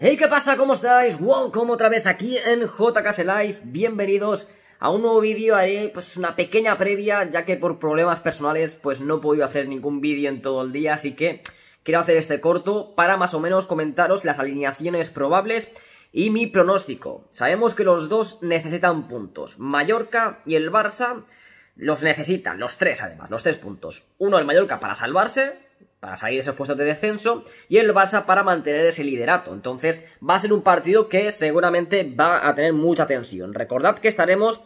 Hey, ¿qué pasa? ¿Cómo estáis? Welcome otra vez aquí en JKC Live. Bienvenidos a un nuevo vídeo. Haré pues una pequeña previa, ya que por problemas personales pues no he podido hacer ningún vídeo en todo el día, así que quiero hacer este corto para más o menos comentaros las alineaciones probables y mi pronóstico. Sabemos que los dos necesitan puntos. Mallorca y el Barça los necesitan, los tres además, los tres puntos. Uno el Mallorca para salvarse, para salir de esos puestos de descenso y el Barça para mantener ese liderato. Entonces va a ser un partido que seguramente va a tener mucha tensión. Recordad que estaremos,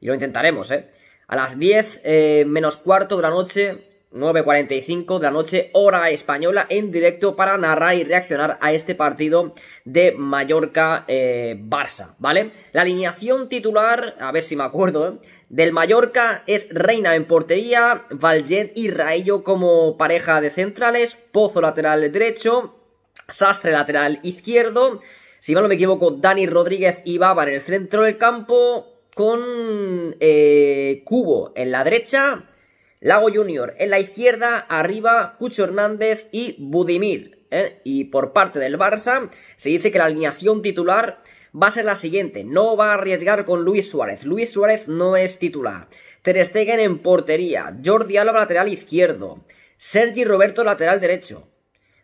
y lo intentaremos, ¿eh? a las 10 eh, menos cuarto de la noche 9.45 de la noche, hora española, en directo para narrar y reaccionar a este partido de Mallorca-Barça, eh, ¿vale? La alineación titular, a ver si me acuerdo, ¿eh? del Mallorca es Reina en portería, Vallet y Raello como pareja de centrales, Pozo lateral derecho, Sastre lateral izquierdo, si mal no me equivoco, Dani Rodríguez y Baba en el centro del campo, con eh, Cubo en la derecha, Lago Junior en la izquierda, arriba Cucho Hernández y Budimir. ¿eh? Y por parte del Barça se dice que la alineación titular va a ser la siguiente. No va a arriesgar con Luis Suárez. Luis Suárez no es titular. Ter Stegen en portería. Jordi Alba lateral izquierdo. Sergi Roberto lateral derecho.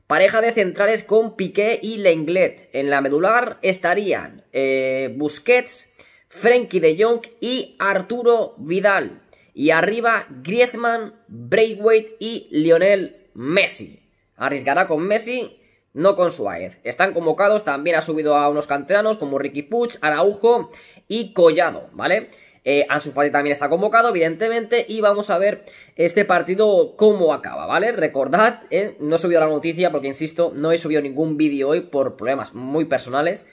Pareja de centrales con Piqué y Lenglet. En la medular estarían eh, Busquets, Frenkie de Jong y Arturo Vidal. Y arriba Griezmann, Braithwaite y Lionel Messi. Arriesgará con Messi, no con Suárez. Están convocados, también ha subido a unos canteranos como Ricky Puch, Araujo y Collado, ¿vale? Eh, Ansu Fati también está convocado, evidentemente, y vamos a ver este partido cómo acaba, ¿vale? Recordad, eh, no he subido la noticia porque, insisto, no he subido ningún vídeo hoy por problemas muy personales,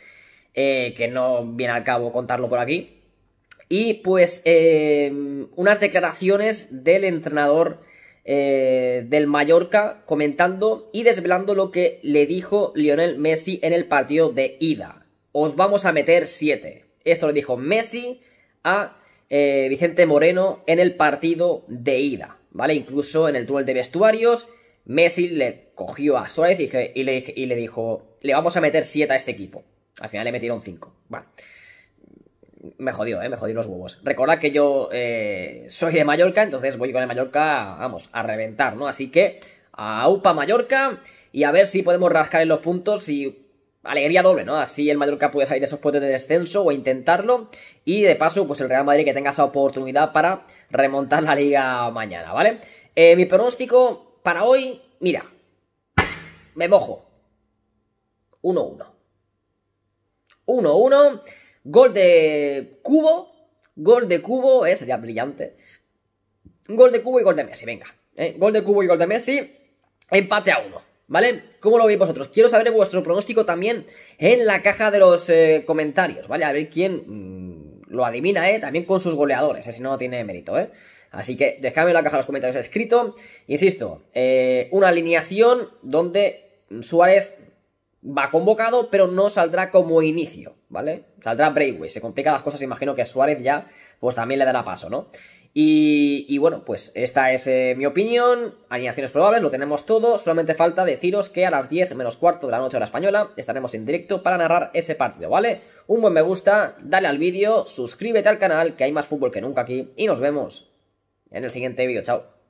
eh, que no viene al cabo contarlo por aquí. Y pues em, unas declaraciones del entrenador eh, del Mallorca comentando y desvelando lo que le dijo Lionel Messi en el partido de ida. Os vamos a meter 7. Esto le dijo Messi a eh, Vicente Moreno en el partido de ida. ¿Vale? Incluso en el duel de vestuarios, Messi le cogió a Suárez y, le, dijo, le vamos a meter 7 a este equipo. Al final le metieron 5 me jodió, ¿eh? me jodí los huevos. Recordad que yo eh, soy de Mallorca, entonces voy con el Mallorca, vamos, a reventar, ¿no? Así que a UPA Mallorca y a ver si podemos rascar en los puntos y alegría doble, ¿no? Así el Mallorca puede salir de esos puentes de descenso o intentarlo. Y de paso, pues el Real Madrid que tenga esa oportunidad para remontar la liga mañana, ¿vale? Eh, mi pronóstico para hoy, mira, me mojo. 1-1. 1-1. Gol de Cubo. Gol de Cubo, eh, sería brillante. Gol de Cubo y gol de Messi, venga. Eh, gol de Cubo y gol de Messi. Empate a uno. ¿Vale? ¿Cómo lo veis vosotros? Quiero saber vuestro pronóstico también en la caja de los eh, comentarios, ¿vale? A ver quién mm, lo adivina, ¿eh? También con sus goleadores, eh, si no, no tiene mérito, ¿eh? Así que dejadme en la caja de los comentarios escrito. Insisto, eh, una alineación donde Suárez va convocado, pero no saldrá como inicio. ¿vale? Saldrá Braithwaite, se complican las cosas, imagino que Suárez ya, pues también le dará paso, ¿no? Y, bueno, pues esta es eh, mi opinión, alineaciones probables, lo tenemos todo, solamente falta deciros que a las 10 menos cuarto de la noche de la española estaremos en directo para narrar ese partido, ¿vale? Un buen me gusta, dale al vídeo, suscríbete al canal, que hay más fútbol que nunca aquí, y nos vemos en el siguiente vídeo, chao.